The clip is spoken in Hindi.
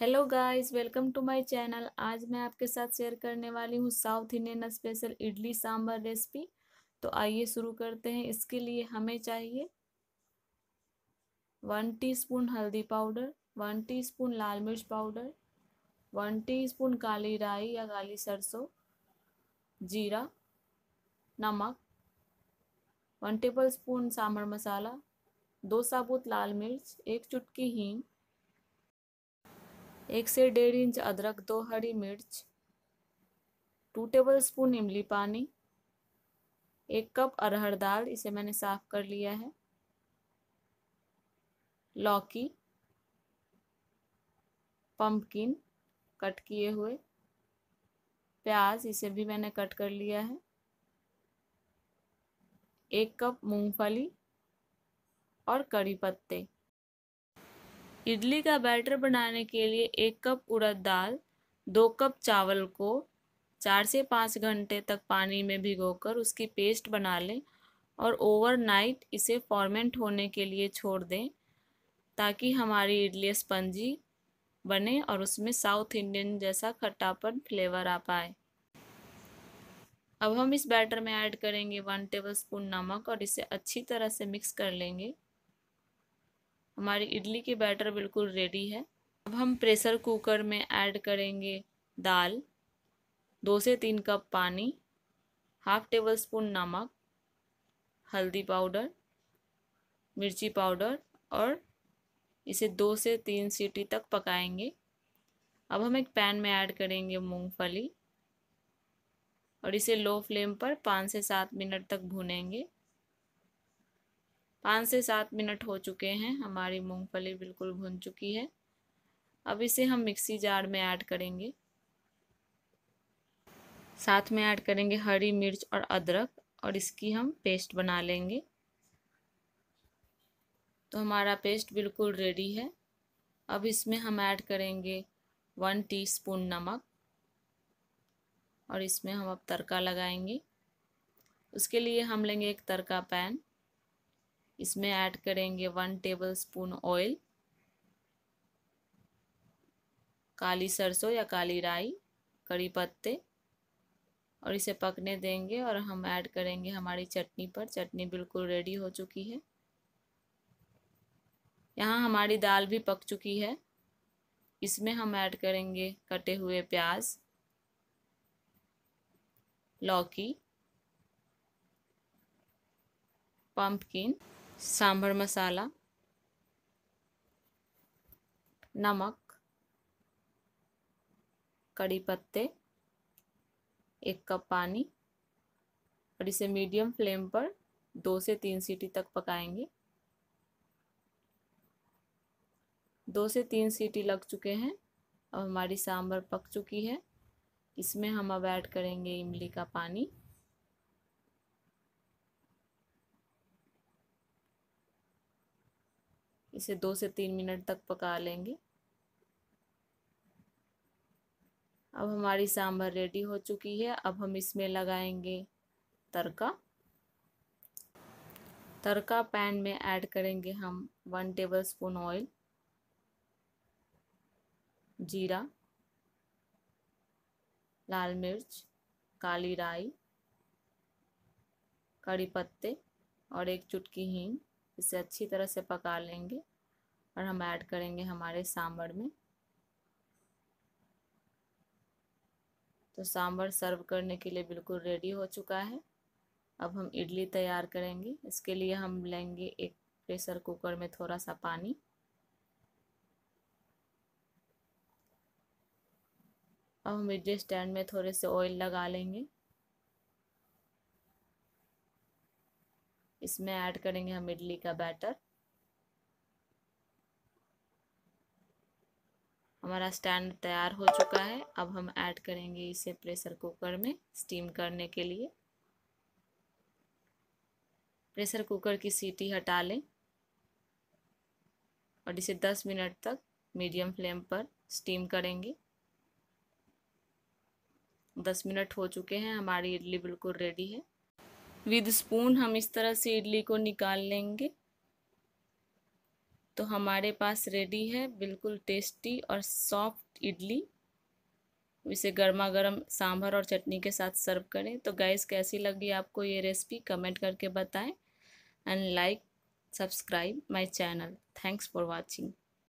hello guys welcome to my channel आज मैं आपके साथ शेयर करने वाली हूँ south Indian special idli sambar recipe तो आइए शुरू करते हैं इसके लिए हमें चाहिए वन टीस्पून हल्दी पाउडर वन टीस्पून लाल मिर्च पाउडर वन टीस्पून काली राई या काली सरसों जीरा नमक one tablespoon sambar masala दो साबुत लाल मिर्च एक चुटकी हींग एक से डेढ़ इंच अदरक दो हरी मिर्च टू टेबल स्पून इमली पानी एक कप अरहर दाल इसे मैंने साफ कर लिया है लौकी पम्पकिन कट किए हुए प्याज इसे भी मैंने कट कर लिया है एक कप मूंगफली और कड़ी पत्ते इडली का बैटर बनाने के लिए एक कप उड़द दाल दो कप चावल को चार से पाँच घंटे तक पानी में भिगोकर उसकी पेस्ट बना लें और ओवरनाइट इसे फॉर्मेंट होने के लिए छोड़ दें ताकि हमारी इडली स्पंजी बने और उसमें साउथ इंडियन जैसा खट्टापन फ्लेवर आ पाए अब हम इस बैटर में ऐड करेंगे वन टेबल स्पून नमक और इसे अच्छी तरह से मिक्स कर लेंगे हमारी इडली की बैटर बिल्कुल रेडी है अब हम प्रेशर कुकर में ऐड करेंगे दाल दो से तीन कप पानी हाफ टेबल स्पून नमक हल्दी पाउडर मिर्ची पाउडर और इसे दो से तीन सीटी तक पकाएंगे अब हम एक पैन में ऐड करेंगे मूंगफली और इसे लो फ्लेम पर पाँच से सात मिनट तक भूनेंगे पाँच से सात मिनट हो चुके हैं हमारी मूंगफली बिल्कुल भुन चुकी है अब इसे हम मिक्सी जार में ऐड करेंगे साथ में ऐड करेंगे हरी मिर्च और अदरक और इसकी हम पेस्ट बना लेंगे तो हमारा पेस्ट बिल्कुल रेडी है अब इसमें हम ऐड करेंगे वन टीस्पून नमक और इसमें हम अब तड़का लगाएंगे उसके लिए हम लेंगे एक तड़का पैन इसमें ऐड करेंगे वन टेबल स्पून ऑयल काली सरसों या काली राई कड़ी पत्ते और इसे पकने देंगे और हम ऐड करेंगे हमारी चटनी पर चटनी बिल्कुल रेडी हो चुकी है यहाँ हमारी दाल भी पक चुकी है इसमें हम ऐड करेंगे कटे हुए प्याज लौकी पम्पकिन सांभर मसाला नमक कड़ी पत्ते एक कप पानी और इसे मीडियम फ्लेम पर दो से तीन सीटी तक पकाएंगे दो से तीन सीटी लग चुके हैं अब हमारी सांभर पक चुकी है इसमें हम अब ऐड करेंगे इमली का पानी इसे दो से तीन मिनट तक पका लेंगे अब हमारी सांभर रेडी हो चुकी है अब हम इसमें लगाएंगे तड़का तड़का पैन में ऐड करेंगे हम वन टेबल स्पून ऑयल जीरा लाल मिर्च काली राई कड़ी पत्ते और एक चुटकी हींग इसे अच्छी तरह से पका लेंगे और हम ऐड करेंगे हमारे सांभर में तो सांभर सर्व करने के लिए बिल्कुल रेडी हो चुका है अब हम इडली तैयार करेंगे इसके लिए हम लेंगे एक प्रेशर कुकर में थोड़ा सा पानी अब हम इडली स्टैंड में थोड़े से ऑयल लगा लेंगे इसमें ऐड करेंगे हम इडली का बैटर हमारा स्टैंड तैयार हो चुका है अब हम ऐड करेंगे इसे प्रेशर कुकर में स्टीम करने के लिए प्रेशर कुकर की सीटी हटा लें और इसे 10 मिनट तक मीडियम फ्लेम पर स्टीम करेंगे 10 मिनट हो चुके हैं हमारी इडली बिल्कुल रेडी है विद स्पून हम इस तरह से इडली को निकाल लेंगे तो हमारे पास रेडी है बिल्कुल टेस्टी और सॉफ्ट इडली इसे गर्मा गर्म सांभर और चटनी के साथ सर्व करें तो गैस कैसी लगी आपको ये रेसिपी कमेंट करके बताएं and like subscribe my channel thanks for watching